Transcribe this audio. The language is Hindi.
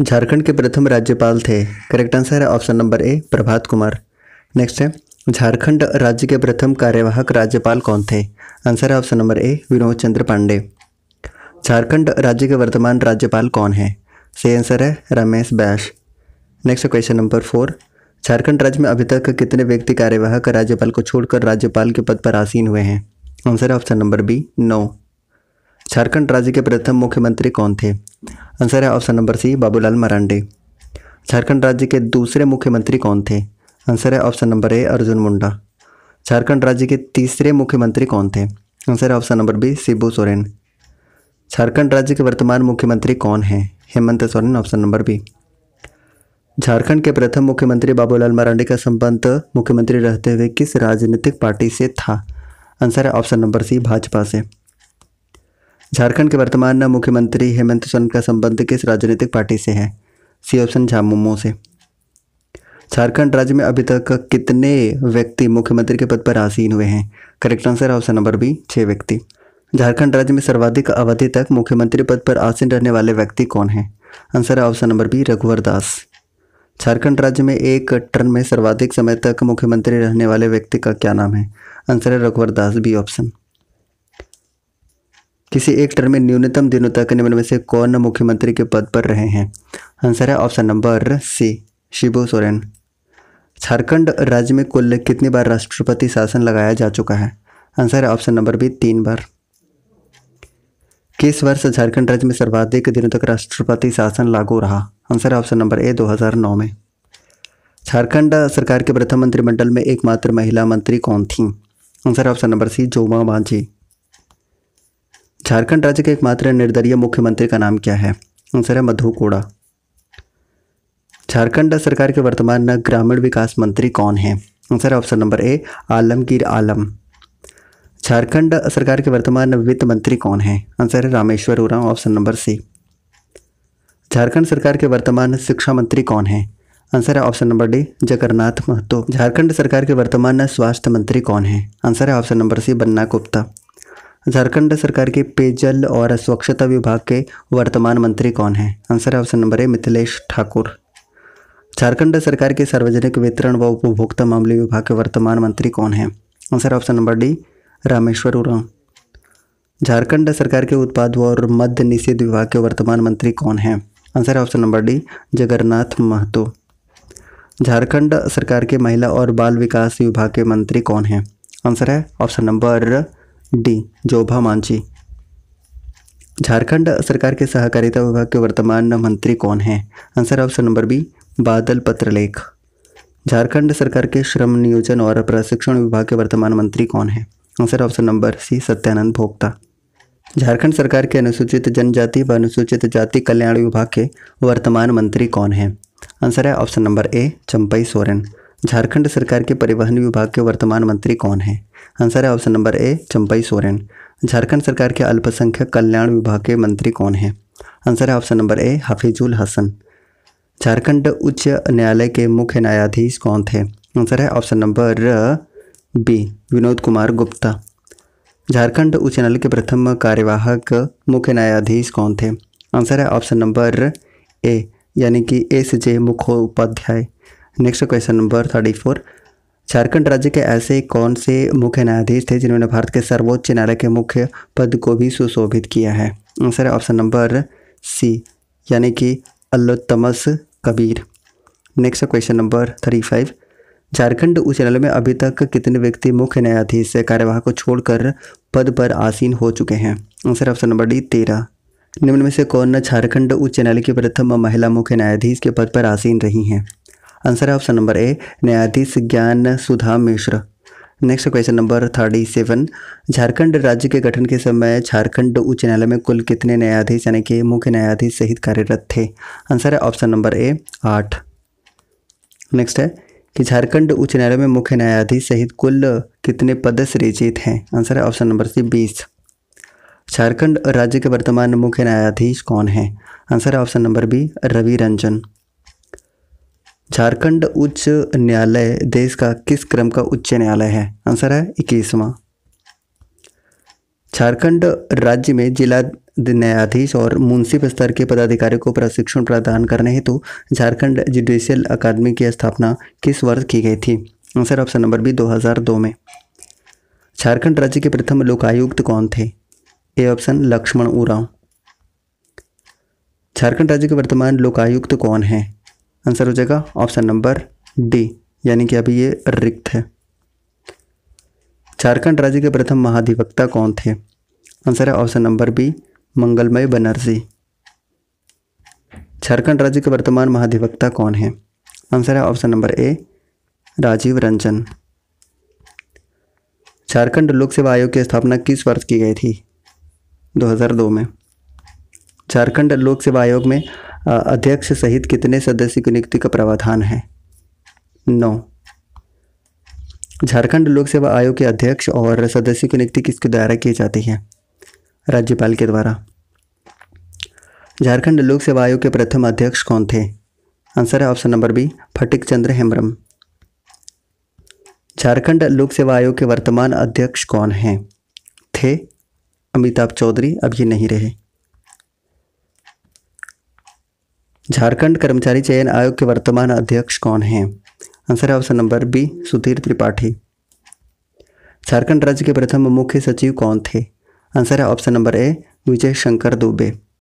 झारखंड के प्रथम राज्यपाल थे करेक्ट आंसर है option number A Prabhat Kumar next है झारखंड राज्य के प्रथम कार्यवाहक राज्यपाल कौन थे आंसर है option number A Vinod Chandra Pandey Jharkhand राज्य के वर्तमान राज्यपाल कौन है सही आंसर है Ramesh Bais next question number four Jharkhand राज्य में अभी तक कितने व्यक्ति कार्यवाहक राज्यपाल को छोड़कर राज्यपाल के पद पर आसीन हुए हैं आंसर है ऑप्शन नंबर बी नौ झारखंड राज्य के प्रथम मुख्यमंत्री कौन थे आंसर है option number C Babulal Marandi Jharkhand राज्य के दूसरे मुख्यमंत्री कौन थे आंसर है option number A Arjun Munda Jharkhand राज्य के तीसरे मुख्यमंत्री कौन थे आंसर है option number B Shibu Soren Jharkhand राज्य के वर्तमान मुख्यमंत्री कौन हैं Hemant Soren option number B Jharkhand के प्रथम मुख्यमंत्री बाबूलाल मरांडी का संबंध मुख्यमंत्री रहते हुए किस राजनीतिक पार्टी से था आंसर है ऑप्शन नंबर सी भाजपा से झारखंड के वर्तमान मुख्यमंत्री हेमंत सोरेन का संबंध किस राजनीतिक पार्टी से है सी ऑप्शन झामुमो से झारखंड राज्य में अभी तक कितने व्यक्ति मुख्यमंत्री के पद पर आसीन हुए हैं correct answer option number B छः व्यक्ति झारखंड राज्य में सर्वाधिक अवधि तक मुख्यमंत्री पद पर आसीन रहने वाले व्यक्ति कौन हैं आंसर है option number B Raghubar Das Jharkhand राज्य में एक टर्न में सर्वाधिक समय तक मुख्यमंत्री रहने वाले व्यक्ति का क्या नाम है आंसर है रघुवर दास बी ऑप्शन किसी एक टर्म में न्यूनतम दिनों तक निम्न में से कौन मुख्यमंत्री के पद पर रहे हैं आंसर है option number C Shibu Soren Jharkhand राज्य में कुल कितनी बार राष्ट्रपति शासन लगाया जा चुका है आंसर है ऑप्शन नंबर बी तीन बार किस वर्ष झारखंड राज्य में सर्वाधिक दिनों तक राष्ट्रपति शासन लागू रहा आंसर है ऑप्शन नंबर ए 2009 में झारखंड सरकार के प्रथम मंत्रिमंडल में एकमात्र महिला मंत्री कौन थी answer option number C Joba Majhi Jharkhand राज्य के एकमात्र निर्दलीय मुख्यमंत्री का नाम क्या है आंसर है मधु कोड़ा झारखंड सरकार के वर्तमान ग्रामीण विकास मंत्री कौन है आंसर है option number A Alamgir Alam Jharkhand सरकार के वर्तमान वित्त मंत्री कौन है आंसर है Rameshwar Oraon option number C Jharkhand सरकार के वर्तमान शिक्षा मंत्री कौन है आंसर है option number D Jagarnath Mahto Jharkhand सरकार के वर्तमान स्वास्थ्य मंत्री कौन है आंसर है option number C Banna Gupta Jharkhand सरकार के पेयजल और स्वच्छता विभाग के वर्तमान मंत्री कौन हैं आंसर है option number A Mithilesh Thakur Jharkhand सरकार के सार्वजनिक वितरण व उपभोक्ता मामले विभाग के वर्तमान मंत्री कौन हैं answer option number D Rameshwar Oraon Jharkhand सरकार के उत्पाद और मध्य निषेध विभाग के वर्तमान मंत्री कौन हैं answer option number D Jagarnath Mahto Jharkhand सरकार के महिला और बाल विकास विभाग के मंत्री कौन हैं आंसर है option number D Joba Majhi Jharkhand सरकार के सहकारिता विभाग के वर्तमान मंत्री कौन हैं आंसर ऑप्शन नंबर बी बादल पत्रलेख झारखंड सरकार के श्रम नियोजन और प्रशिक्षण विभाग के वर्तमान मंत्री कौन हैं answer option number C Satyanand Bhokta Jharkhand सरकार के अनुसूचित जनजाति व अनुसूचित जाति कल्याण विभाग के वर्तमान मंत्री कौन हैं आंसर है option number A Champai Soren Jharkhand सरकार के परिवहन विभाग के वर्तमान मंत्री कौन हैं आंसर है option number A Champai Soren Jharkhand सरकार के अल्पसंख्यक कल्याण विभाग के मंत्री कौन हैं आंसर है option number A Hafizul Hasan Jharkhand उच्च न्यायालय के मुख्य न्यायाधीश कौन थे आंसर है option number B Vinod Kumar Gupta Jharkhand उच्च न्यायालय के प्रथम कार्यवाहक मुख्य न्यायाधीश कौन थे आंसर है ऑप्शन नंबर ए यानी कि S J Mukhopadhyay next question number thirty four Jharkhand राज्य के ऐसे कौन से मुख्य न्यायाधीश थे जिन्होंने भारत के सर्वोच्च न्यायालय के मुख्य पद को भी सुशोभित किया है आंसर है ऑप्शन नंबर सी यानी कि Altamas Kabir next question number thirty five Jharkhand उच्च न्यायालय में अभी तक कितने व्यक्ति मुख्य न्यायाधीश कार्यवाह को छोड़कर पद पर आसीन हो चुके हैं आंसर ऑप्शन नंबर डी तेरह निम्न में से कौन झारखंड उच्च न्यायालय की प्रथम महिला मुख्य न्यायाधीश के पद पर आसीन रही हैं आंसर है ऑप्शन नंबर ए न्यायाधीश Gyan Sudha Mishra next question number thirty seven Jharkhand राज्य के गठन के समय झारखंड उच्च न्यायालय में कुल कितने न्यायाधीश यानी कि मुख्य न्यायाधीश सहित कार्यरत थे आंसर है ऑप्शन नंबर ए आठ नेक्स्ट है कि झारखंड उच्च न्यायालय में मुख्य न्यायाधीश सहित कुल कितने पद सृजित हैं आंसर है ऑप्शन नंबर सी बीस झारखंड राज्य के वर्तमान मुख्य न्यायाधीश कौन है आंसर है option number B Ravi Ranjan Jharkhand उच्च न्यायालय देश का किस क्रम का उच्च न्यायालय है आंसर है इक्कीसवां झारखंड राज्य में जिला न्यायाधीश और मुंसिप स्तर के पदाधिकारियों को प्रशिक्षण प्रदान करने हेतु झारखंड जुडिशियल अकादमी की स्थापना किस वर्ष की गई थी आंसर ऑप्शन नंबर बी 2002 में झारखंड राज्य के प्रथम लोकायुक्त कौन थे ए ऑप्शन लक्ष्मण उरांव झारखंड राज्य के वर्तमान लोकायुक्त कौन है आंसर हो जाएगा ऑप्शन नंबर डी यानी कि अभी ये रिक्त है झारखंड राज्य के प्रथम महाधिवक्ता कौन थे आंसर है ऑप्शन नंबर बी मंगलमय बनर्जी झारखंड राज्य के वर्तमान महाधिवक्ता कौन है आंसर है option number A Rajiv Ranjan Jharkhand लोक सेवा आयोग की स्थापना किस वर्ष की गई थी 2002 में झारखंड लोक सेवा आयोग में अध्यक्ष सहित कितने सदस्य की नियुक्ति का प्रावधान है नौ झारखंड लोक सेवा आयोग के अध्यक्ष और सदस्य की नियुक्ति किसके द्वारा की जाती है राज्यपाल के द्वारा झारखंड लोक सेवा आयोग के प्रथम अध्यक्ष कौन थे आंसर है option number B Phatik Chandra Hembrom Jharkhand लोक सेवा आयोग के वर्तमान अध्यक्ष कौन हैं थे अमिताभ चौधरी अब ये नहीं रहे झारखंड कर्मचारी चयन आयोग के वर्तमान अध्यक्ष कौन हैं आंसर है option number B Sudhir Tripathi Jharkhand राज्य के प्रथम मुख्य सचिव कौन थे आंसर है option number A Vijay Shankar Dubey